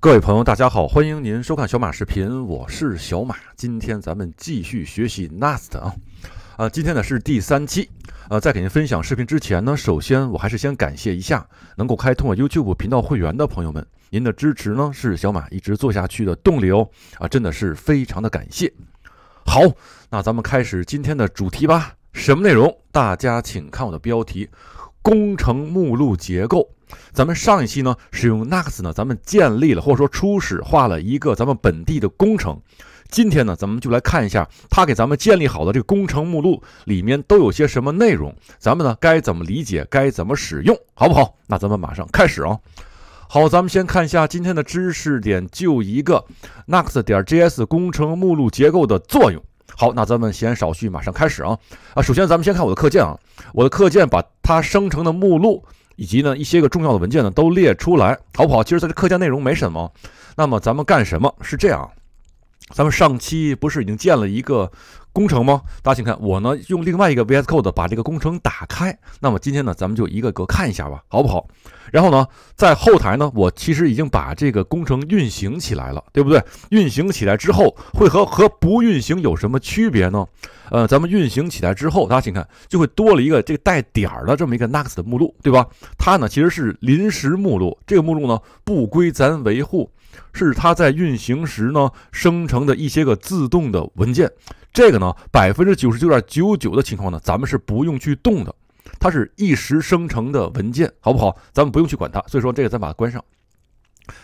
各位朋友，大家好，欢迎您收看小马视频，我是小马。今天咱们继续学习 NAST 啊啊，今天呢是第三期。呃，在给您分享视频之前呢，首先我还是先感谢一下能够开通我 YouTube 频道会员的朋友们，您的支持呢是小马一直做下去的动力哦啊，真的是非常的感谢。好，那咱们开始今天的主题吧。什么内容？大家请看我的标题：工程目录结构。咱们上一期呢，使用 n u x 呢，咱们建立了或者说初始化了一个咱们本地的工程。今天呢，咱们就来看一下它给咱们建立好的这个工程目录里面都有些什么内容，咱们呢该怎么理解，该怎么使用，好不好？那咱们马上开始啊。好，咱们先看一下今天的知识点，就一个 n u x 点 JS 工程目录结构的作用。好，那咱们先少叙，马上开始啊。啊，首先咱们先看我的课件啊，我的课件把它生成的目录。以及呢一些个重要的文件呢都列出来，好不好？其实在这课件内容没什么，那么咱们干什么？是这样，咱们上期不是已经建了一个？工程吗？大家请看，我呢用另外一个 VS Code 把这个工程打开。那么今天呢，咱们就一个个看一下吧，好不好？然后呢，在后台呢，我其实已经把这个工程运行起来了，对不对？运行起来之后，会和和不运行有什么区别呢？呃，咱们运行起来之后，大家请看，就会多了一个这个带点儿的这么一个 n e x 的目录，对吧？它呢其实是临时目录，这个目录呢不归咱维护。是它在运行时呢生成的一些个自动的文件，这个呢百分之九十九点九九的情况呢，咱们是不用去动的，它是一时生成的文件，好不好？咱们不用去管它，所以说这个咱把它关上。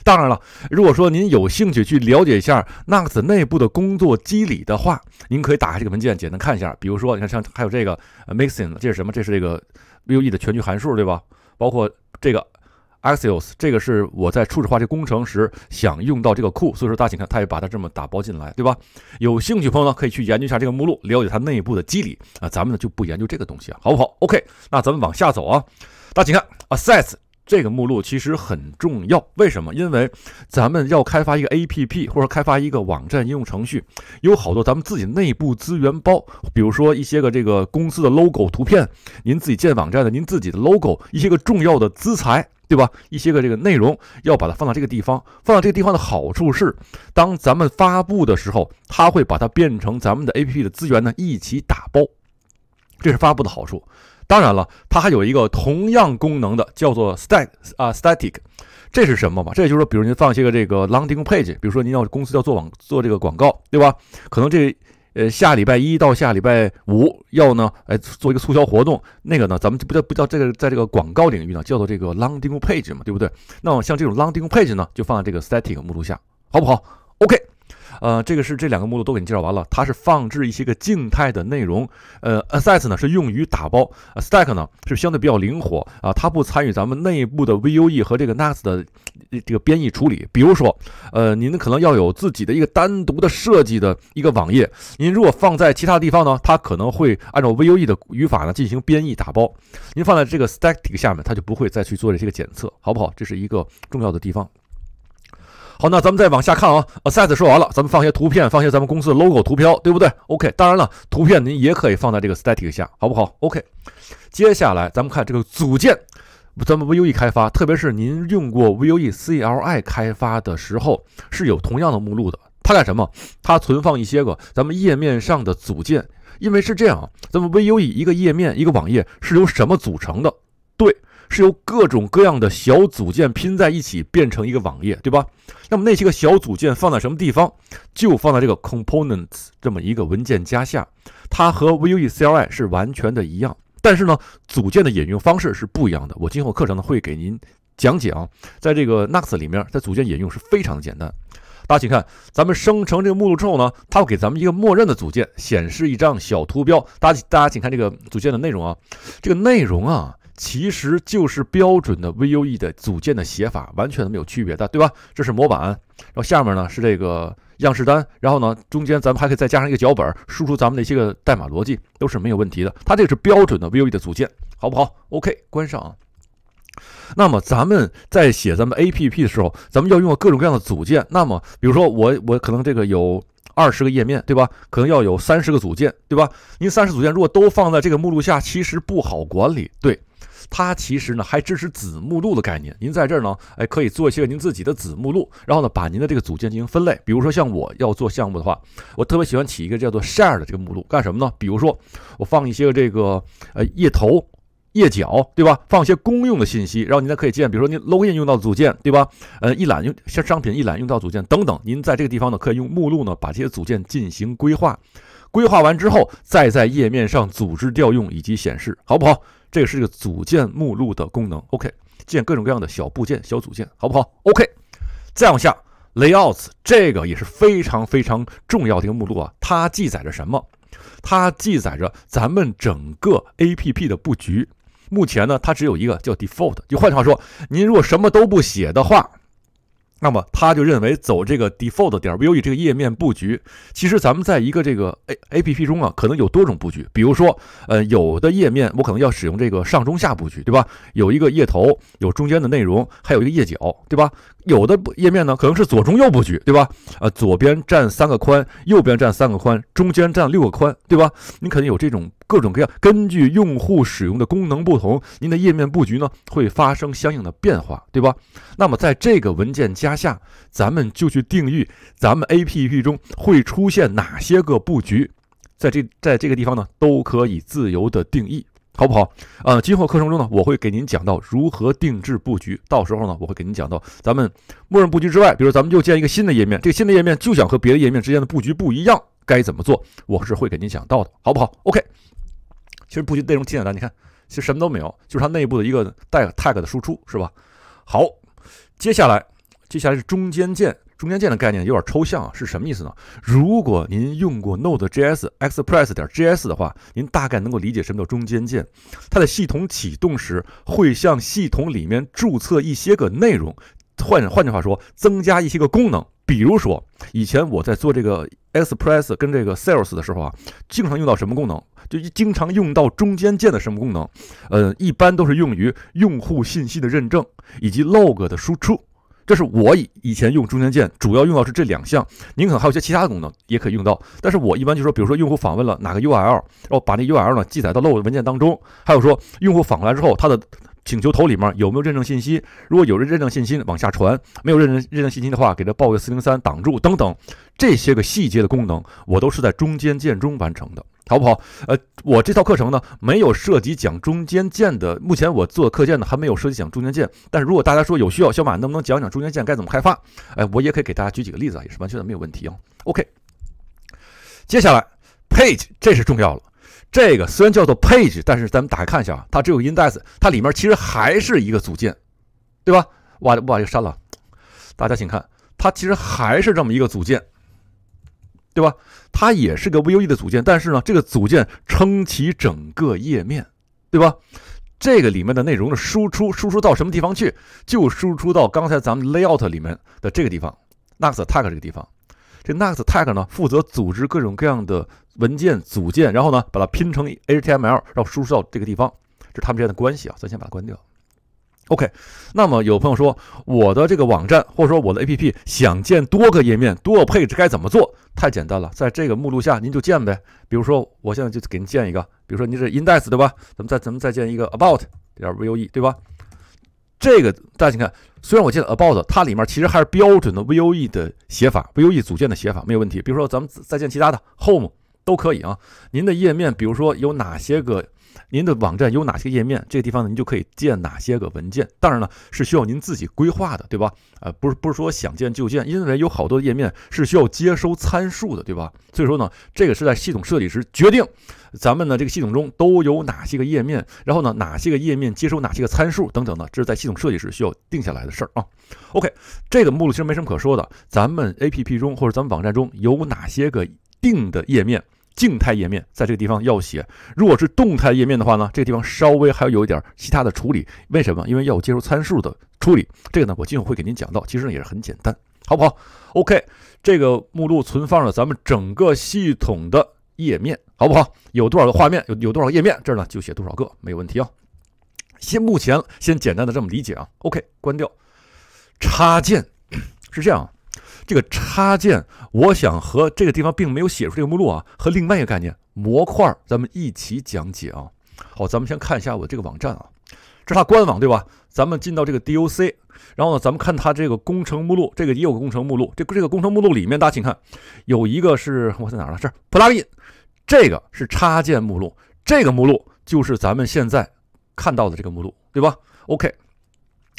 当然了，如果说您有兴趣去了解一下 n u x 内部的工作机理的话，您可以打开这个文件简单看一下，比如说你看像还有这个 Mixin，这是什么？这是这个 Vue 的全局函数对吧？包括这个。Axios 这个是我在初始化这工程时想用到这个库，所以说大家请看，他也把它这么打包进来，对吧？有兴趣朋友呢，可以去研究一下这个目录，了解它内部的机理啊。咱们呢就不研究这个东西啊，好不好？OK，那咱们往下走啊，大家请看，Access。这个目录其实很重要，为什么？因为咱们要开发一个 APP 或者开发一个网站应用程序，有好多咱们自己内部资源包，比如说一些个这个公司的 logo 图片，您自己建网站的您自己的 logo，一些个重要的资材，对吧？一些个这个内容要把它放到这个地方，放到这个地方的好处是，当咱们发布的时候，它会把它变成咱们的 APP 的资源呢一起打包，这是发布的好处。当然了，它还有一个同样功能的，叫做 static 啊 static，这是什么嘛？这也就是说，比如您放一些个这个 landing page，比如说您要公司要做网做这个广告，对吧？可能这呃下礼拜一到下礼拜五要呢，哎做一个促销活动，那个呢，咱们不叫不叫这个在这个广告领域呢叫做这个 landing page 嘛，对不对？那么像这种 landing page 呢，就放在这个 static 目录下，好不好？OK。呃，这个是这两个目录都给你介绍完了，它是放置一些个静态的内容。呃，asset 呢是用于打包 s t a t k 呢是相对比较灵活啊，它不参与咱们内部的 Vue 和这个 n a s 的这个编译处理。比如说，呃，您可能要有自己的一个单独的设计的一个网页，您如果放在其他地方呢，它可能会按照 Vue 的语法呢进行编译打包。您放在这个 static 下面，它就不会再去做这些个检测，好不好？这是一个重要的地方。好，那咱们再往下看啊。Assets 说完了，咱们放些图片，放些咱们公司的 logo 图标，对不对？OK，当然了，图片您也可以放在这个 static 下，好不好？OK，接下来咱们看这个组件，咱们 Vue 开发，特别是您用过 Vue CLI 开发的时候，是有同样的目录的。它干什么？它存放一些个咱们页面上的组件。因为是这样啊，咱们 Vue 一个页面、一个网页是由什么组成的？是由各种各样的小组件拼在一起变成一个网页，对吧？那么那些个小组件放在什么地方？就放在这个 components 这么一个文件夹下。它和 Vue CLI 是完全的一样，但是呢，组件的引用方式是不一样的。我今后课程呢会给您讲解啊。在这个 Nuxt 里面，在组件引用是非常简单。大家请看，咱们生成这个目录之后呢，它会给咱们一个默认的组件，显示一张小图标。大家大家请看这个组件的内容啊，这个内容啊。其实就是标准的 Vue 的组件的写法，完全没有区别的，对吧？这是模板，然后下面呢是这个样式单，然后呢中间咱们还可以再加上一个脚本，输出咱们那些个代码逻辑都是没有问题的。它这个是标准的 Vue 的组件，好不好？OK，关上啊。那么咱们在写咱们 APP 的时候，咱们要用各种各样的组件。那么比如说我我可能这个有二十个页面，对吧？可能要有三十个组件，对吧？因为三十组件如果都放在这个目录下，其实不好管理，对。它其实呢还支持子目录的概念，您在这儿呢，哎，可以做一些您自己的子目录，然后呢把您的这个组件进行分类。比如说像我要做项目的话，我特别喜欢起一个叫做 share 的这个目录，干什么呢？比如说我放一些这个呃页头、页脚，对吧？放一些公用的信息，然后您再可以建，比如说您 login 用到的组件，对吧？呃，一览用像商品一览用到组件等等。您在这个地方呢可以用目录呢把这些组件进行规划，规划完之后再在页面上组织调用以及显示，好不好？这个是一个组件目录的功能，OK，建各种各样的小部件、小组件，好不好？OK，再往下，Layouts 这个也是非常非常重要的一个目录啊，它记载着什么？它记载着咱们整个 APP 的布局。目前呢，它只有一个叫 Default，就换句话说，您如果什么都不写的话。那么他就认为走这个 default. 点 vue 这个页面布局，其实咱们在一个这个 a a p p 中啊，可能有多种布局。比如说，呃，有的页面我可能要使用这个上中下布局，对吧？有一个页头，有中间的内容，还有一个页脚，对吧？有的页面呢，可能是左中右布局，对吧？呃，左边占三个宽，右边占三个宽，中间占六个宽，对吧？你肯定有这种。各种各样，根据用户使用的功能不同，您的页面布局呢会发生相应的变化，对吧？那么在这个文件夹下，咱们就去定义咱们 APP 中会出现哪些个布局，在这在这个地方呢，都可以自由的定义，好不好？呃，今后课程中呢，我会给您讲到如何定制布局，到时候呢，我会给您讲到咱们默认布局之外，比如咱们就建一个新的页面，这个新的页面就想和别的页面之间的布局不一样。该怎么做？我是会给您讲到的，好不好？OK，其实布局内容挺简单，你看，其实什么都没有，就是它内部的一个带 tag 的输出，是吧？好，接下来，接下来是中间件。中间件的概念有点抽象，啊，是什么意思呢？如果您用过 Node.js Express 点 JS 的话，您大概能够理解什么叫中间件。它的系统启动时会向系统里面注册一些个内容。换换句话说，增加一些个功能，比如说以前我在做这个 Express 跟这个 Sales 的时候啊，经常用到什么功能？就经常用到中间键的什么功能？呃，一般都是用于用户信息的认证以及 log 的输出。这是我以以前用中间键主要用到是这两项，您可能还有一些其他的功能也可以用到。但是我一般就说，比如说用户访问了哪个 URL，然后把那 URL 呢记载到 log 文件当中，还有说用户访问来之后他的。请求头里面有没有认证信息？如果有人认证信息，往下传；没有认证认证信息的话，给它报个四零三挡住等等这些个细节的功能，我都是在中间件中完成的，好不好？呃，我这套课程呢没有涉及讲中间件的，目前我做课件呢还没有涉及讲中间件。但是如果大家说有需要，小马能不能讲讲中间件该怎么开发？哎，我也可以给大家举几个例子啊，也是完全的没有问题啊。OK，接下来 page 这是重要了。这个虽然叫做 page，但是咱们打开看一下啊，它只有 index，它里面其实还是一个组件，对吧？我我把这个删了，大家请看，它其实还是这么一个组件，对吧？它也是个 Vue 的组件，但是呢，这个组件撑起整个页面，对吧？这个里面的内容的输出，输出到什么地方去？就输出到刚才咱们 layout 里面的这个地方 n e x t tag 这个地方。这 n e x t Tag 呢，负责组织各种各样的文件组件，然后呢，把它拼成 HTML，然后输出到这个地方。这是他们之间的关系啊。咱先把它关掉。OK，那么有朋友说，我的这个网站或者说我的 APP 想建多个页面，多个配置该怎么做？太简单了，在这个目录下您就建呗。比如说，我现在就给您建一个，比如说您是 index 对吧？咱们再咱们再建一个 about 点 vue 对吧？这个大家请看，虽然我记得 about，它里面其实还是标准的 Vue 的写法，Vue 组件的写法没有问题。比如说咱们再建其他的 home 都可以啊。您的页面，比如说有哪些个？您的网站有哪些页面？这个地方呢，您就可以建哪些个文件？当然呢，是需要您自己规划的，对吧？呃，不是不是说想建就建，因为有好多页面是需要接收参数的，对吧？所以说呢，这个是在系统设计时决定，咱们呢这个系统中都有哪些个页面，然后呢哪些个页面接收哪些个参数等等呢，这是在系统设计时需要定下来的事儿啊。OK，这个目录其实没什么可说的，咱们 APP 中或者咱们网站中有哪些个定的页面？静态页面在这个地方要写，如果是动态页面的话呢，这个地方稍微还有一点其他的处理。为什么？因为要接受参数的处理。这个呢，我今后会给您讲到。其实呢，也是很简单，好不好？OK，这个目录存放了咱们整个系统的页面，好不好？有多少个画面，有有多少页面，这儿呢就写多少个，没有问题啊。先目前先简单的这么理解啊。OK，关掉插件，是这样。这个插件，我想和这个地方并没有写出这个目录啊，和另外一个概念模块儿，咱们一起讲解啊。好，咱们先看一下我这个网站啊，这是它官网对吧？咱们进到这个 DOC，然后呢，咱们看它这个工程目录，这个也有个工程目录，这这个工程目录里面，大家请看，有一个是我在哪儿了？这儿 plugin，这个是插件目录，这个目录就是咱们现在看到的这个目录，对吧？OK，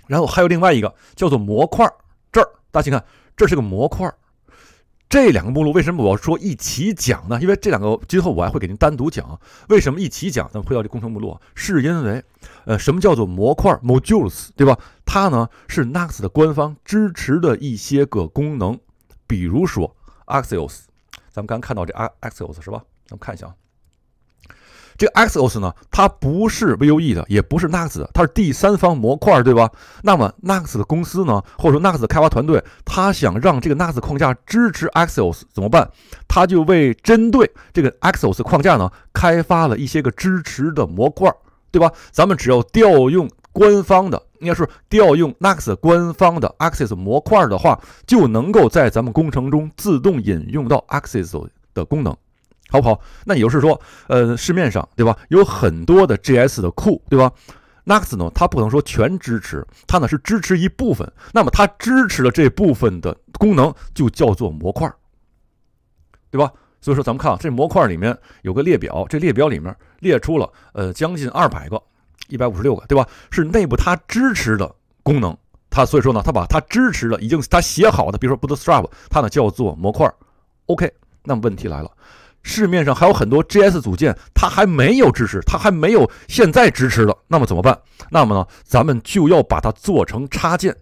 然后还有另外一个叫做模块儿，这儿大家请看。这是个模块儿，这两个目录为什么我要说一起讲呢？因为这两个今后我还会给您单独讲，为什么一起讲？咱们回到这工程目录，是因为，呃，什么叫做模块儿？Modules，对吧？它呢是 n e x t 的官方支持的一些个功能，比如说 Axios，咱们刚看到这 Axios 是吧？咱们看一下啊。这个 XOS 呢，它不是 Vue 的，也不是 n u x 的，它是第三方模块，对吧？那么 n u x 的公司呢，或者说 n u x 的开发团队，他想让这个 n u x 框架支持 XOS，怎么办？他就为针对这个 XOS 框架呢，开发了一些个支持的模块，对吧？咱们只要调用官方的，应该是调用 n u x 官方的 a x e s 模块的话，就能够在咱们工程中自动引用到 a x s s 的功能。好不好？那也就是说，呃，市面上对吧，有很多的 JS 的库，对吧？Next 呢，它不可能说全支持，它呢是支持一部分。那么它支持的这部分的功能就叫做模块，对吧？所以说咱们看啊，这模块里面有个列表，这列表里面列出了呃将近二百个，一百五十六个，对吧？是内部它支持的功能。它所以说呢，它把它支持的已经它写好的，比如说 Bootstrap，它呢叫做模块。OK，那么问题来了。市面上还有很多 g s 组件，它还没有支持，它还没有现在支持的，那么怎么办？那么呢，咱们就要把它做成插件，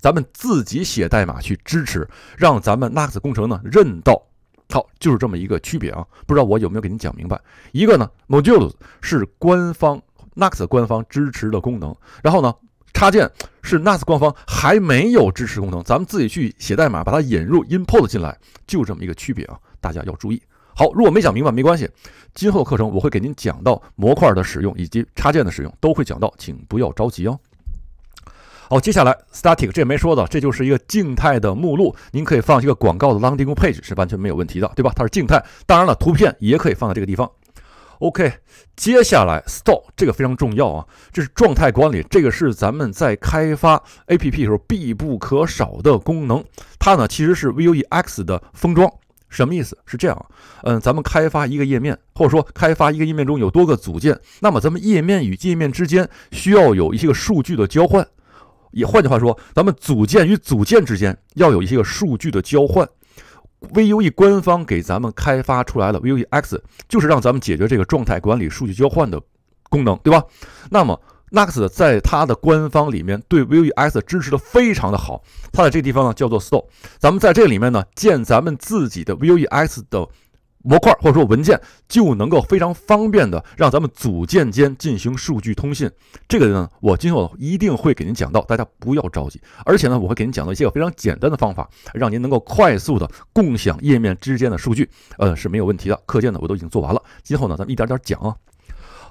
咱们自己写代码去支持，让咱们 n u x 工程呢认到。好，就是这么一个区别啊，不知道我有没有给您讲明白？一个呢，modules 是官方 n u x 官方支持的功能，然后呢，插件是 n u x 官方还没有支持功能，咱们自己去写代码把它引入 import 进来，就这么一个区别啊，大家要注意。好，如果没讲明白没关系，今后课程我会给您讲到模块的使用以及插件的使用都会讲到，请不要着急哦。好，接下来 static 这也没说的，这就是一个静态的目录，您可以放一个广告的 landing page 是完全没有问题的，对吧？它是静态，当然了，图片也可以放在这个地方。OK，接下来 store 这个非常重要啊，这是状态管理，这个是咱们在开发 APP 时候必不可少的功能，它呢其实是 Vue X 的封装。什么意思？是这样嗯，咱们开发一个页面，或者说开发一个页面中有多个组件，那么咱们页面与页面之间需要有一些个数据的交换，也换句话说，咱们组件与组件之间要有一些个数据的交换。Vue 官方给咱们开发出来的 VueX 就是让咱们解决这个状态管理、数据交换的功能，对吧？那么。Nuxt 在它的官方里面对 Vue x 支持的非常的好，它在这个地方呢叫做 Store。咱们在这里面呢建咱们自己的 Vue x 的模块或者说文件，就能够非常方便的让咱们组件间进行数据通信。这个呢我今后一定会给您讲到，大家不要着急。而且呢我会给您讲到一些非常简单的方法，让您能够快速的共享页面之间的数据，呃是没有问题的。课件呢我都已经做完了，今后呢咱们一点点讲啊。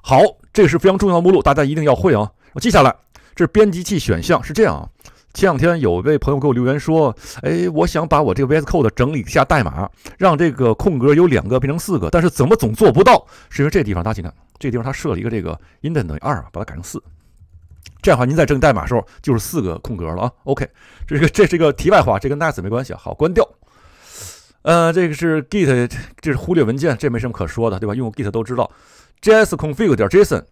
好，这是非常重要的目录，大家一定要会啊！我记下来，这是编辑器选项是这样啊。前两天有位朋友给我留言说，哎，我想把我这个 VS Code 整理一下代码，让这个空格由两个变成四个，但是怎么总做不到？是因为这地方大家看，这地方它设了一个这个 indent 等于二，把它改成四，这样的话您在整理代码时候就是四个空格了啊。OK，这个这是一个题外话，这跟 n i c e 没关系啊。好，关掉。呃，这个是 Git，这是忽略文件，这没什么可说的，对吧？用 Git 都知道。jsconfig.json 点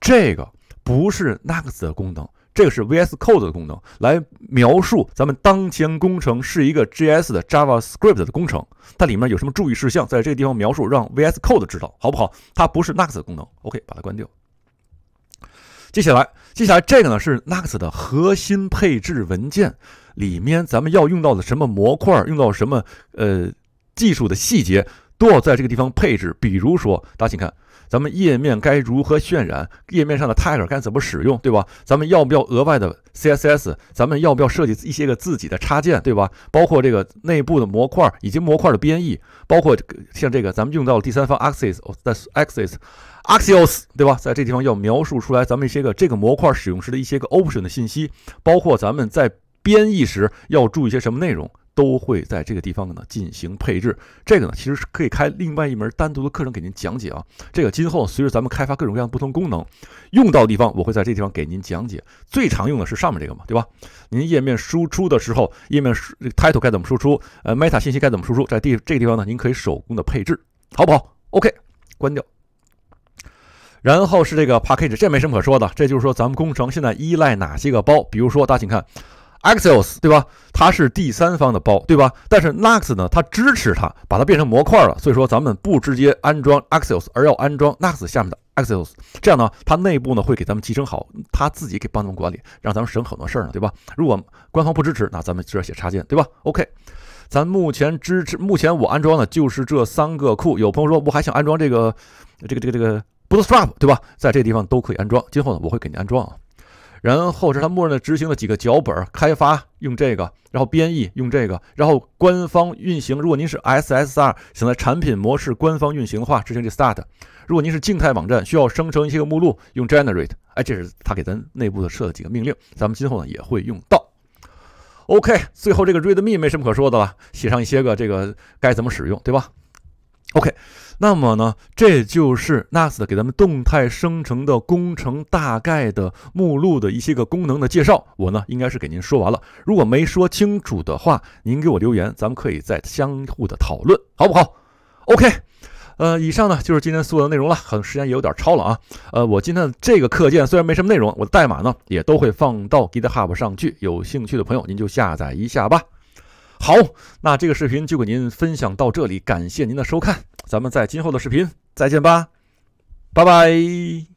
这个不是 Nuxt 的功能，这个是 VS Code 的功能，来描述咱们当前工程是一个 JS 的 JavaScript 的工程，它里面有什么注意事项，在这个地方描述，让 VS Code 知道，好不好？它不是 Nuxt 的功能。OK，把它关掉。接下来，接下来这个呢是 Nuxt 的核心配置文件。里面咱们要用到的什么模块，用到什么呃技术的细节，都要在这个地方配置。比如说，大家请看，咱们页面该如何渲染，页面上的 tag 该怎么使用，对吧？咱们要不要额外的 CSS？咱们要不要设计一些个自己的插件，对吧？包括这个内部的模块以及模块的编译，包括像这个咱们用到第三方 Access、在 Access、Axios，对吧？在这地方要描述出来咱们一些个这个模块使用时的一些个 option 的信息，包括咱们在。编译时要注意些什么内容，都会在这个地方呢进行配置。这个呢，其实是可以开另外一门单独的课程给您讲解啊。这个今后随着咱们开发各种各样不同功能，用到的地方，我会在这地方给您讲解。最常用的是上面这个嘛，对吧？您页面输出的时候，页面 title 该怎么输出，呃，meta 信息该怎么输出，在地这个地方呢，您可以手工的配置，好不好？OK，关掉。然后是这个 package，这没什么可说的，这就是说咱们工程现在依赖哪些个包。比如说，大家请看。Axios 对吧？它是第三方的包对吧？但是 n u x 呢，它支持它，把它变成模块了。所以说，咱们不直接安装 Axios，而要安装 n u x 下面的 Axios。这样呢，它内部呢会给咱们集成好，它自己给帮咱们管理，让咱们省很多事儿呢，对吧？如果官方不支持，那咱们就要写插件，对吧？OK，咱目前支持，目前我安装的就是这三个库。有朋友说我还想安装这个这个这个这个 Bootstrap 对吧？在这个地方都可以安装。今后呢，我会给您安装啊。然后是它默认的执行的几个脚本，开发用这个，然后编译用这个，然后官方运行。如果您是 SSR 想在产品模式官方运行的话，执行这 start。如果您是静态网站需要生成一些个目录，用 generate。哎，这是他给咱内部的设的几个命令，咱们今后呢也会用到。OK，最后这个 readme 没什么可说的了，写上一些个这个该怎么使用，对吧？OK，那么呢，这就是 n a s t 给咱们动态生成的工程大概的目录的一些个功能的介绍。我呢应该是给您说完了，如果没说清楚的话，您给我留言，咱们可以再相互的讨论，好不好？OK，呃，以上呢就是今天所有的内容了，可能时间也有点超了啊。呃，我今天的这个课件虽然没什么内容，我的代码呢也都会放到 GitHub 上去，有兴趣的朋友您就下载一下吧。好，那这个视频就给您分享到这里，感谢您的收看，咱们在今后的视频再见吧，拜拜。